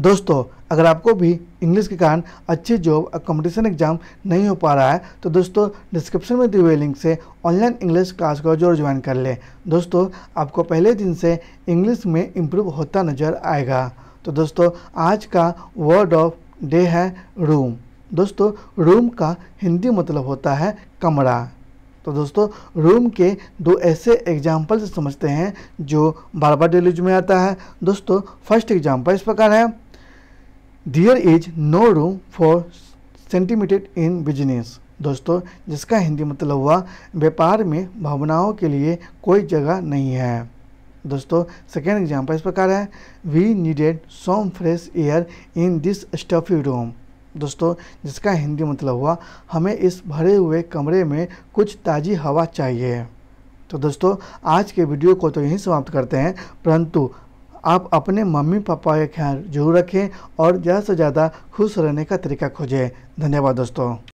दोस्तों अगर आपको भी इंग्लिश के कारण अच्छी जॉब और कंपटीशन एग्जाम नहीं हो पा रहा है तो दोस्तों डिस्क्रिप्शन में दिए हुए लिंक से ऑनलाइन इंग्लिश क्लास को जरूर ज्वाइन कर लें दोस्तों आपको पहले दिन से इंग्लिश में इम्प्रूव होता नज़र आएगा तो दोस्तों आज का वर्ड ऑफ डे है रूम दोस्तों रूम का हिंदी मतलब होता है कमरा तो दोस्तों रूम के दो ऐसे एग्जाम्पल्स समझते हैं जो बार बार डेलीज में आता है दोस्तों फर्स्ट एग्जाम्पल इस प्रकार है there is no room for sentiment in business दोस्तों जिसका हिंदी मतलब हुआ व्यापार में भावनाओं के लिए कोई जगह नहीं है दोस्तों सेकेंड एग्जाम्पल इस प्रकार है we needed some fresh air in this stuffy room दोस्तों जिसका हिंदी मतलब हुआ हमें इस भरे हुए कमरे में कुछ ताज़ी हवा चाहिए तो दोस्तों आज के वीडियो को तो यहीं समाप्त करते हैं परंतु आप अपने मम्मी पापा का ख्याल जरूर रखें और ज़्यादा से ज़्यादा खुश रहने का तरीका खोजें धन्यवाद दोस्तों